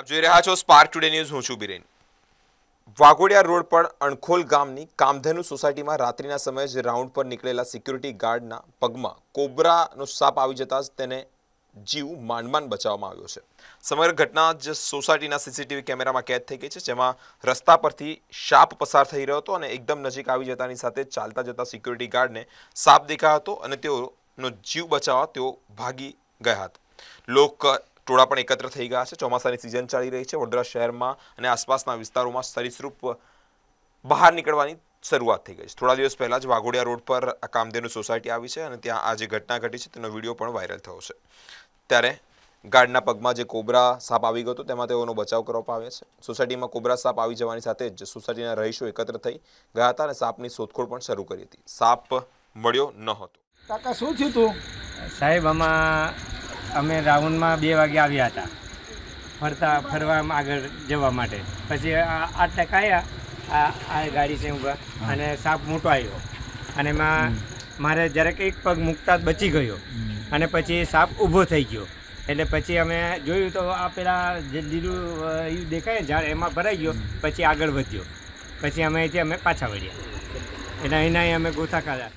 આપ જોઈ રહ્યા છો સ્પાર્ક ટુડે ન્યૂઝ હું છું બિરેન વાઘોડિયા રોડ પર અણખોલ ગામની કામધેનુ સોસાયટીમાં રાત્રિના સમયે જ રાઉન્ડ પર નીકળેલા સિક્યુરિટી ગાર્ડના પગમાં કોબરાનો સાપ આવી જતાં તેને જીવ માંડમાંડ બચાવવામાં આવ્યો છે સમગ્ર ઘટના જ સોસાયટીના સીસીટીવી કેમેરામાં કેદ થઈ ગઈ છે જેમાં રસ્તા પરથી સાપ પસાર થઈ રહ્યો હતો અને એકદમ નજીક આવી જતાની સાથે ચાલતા જતા સિક્યુરિટી ગાર્ડને સાપ દેખાયો હતો અને તેઓનો જીવ બચાવવા તેઓ ભાગી ગયા હતા લોક ટોળા પણ એકત્ર થઈ ગયા છે ચોમાસાની સિઝન ચાલી રહી છે વડોદરા શહેરમાં અને આસપાસના વિસ્તારોમાં સરિસૃપ બહાર નીકળવાની શરૂઆત થઈ ગઈ છે થોડા દિવસ પહેલાં જ વાઘોડિયા રોડ પર કામધેનુ સોસાયટી આવી છે અને ત્યાં આ જે ઘટના ઘટી છે તેનો વિડીયો પણ વાયરલ થયો છે ત્યારે ગાર્ડના પગમાં જે કોબરા સાપ આવી ગયો હતો તેમાં તેઓનો બચાવ કરવામાં આવ્યો છે સોસાયટીમાં કોબરા સાપ આવી જવાની સાથે જ સોસાયટીના રહીશો એકત્ર થઈ ગયા હતા અને સાપની શોધખોળ પણ શરૂ કરી હતી સાપ મળ્યો ન હતો કાકા શું થયું તું સાહેબ આમાં અમે રાઉન્ડમાં બે વાગે આવ્યા હતા ફરતા ફરવા આગળ જવા માટે પછી આ ટકાયા આ આ ગાડી છે ઊભા અને સાપ મોટો આવ્યો અને એમાં મારે જરાક એક પગ મૂકતા બચી ગયો અને પછી સાપ ઊભો થઈ ગયો એટલે પછી અમે જોયું તો આ પેલા જે લીલું દેખાય ઝાડ એમાં ભરાઈ ગયો પછી આગળ વધ્યો પછી અમે અહીંથી અમે પાછા વળ્યા એટલે અહીંના અમે ગોથા ખાધા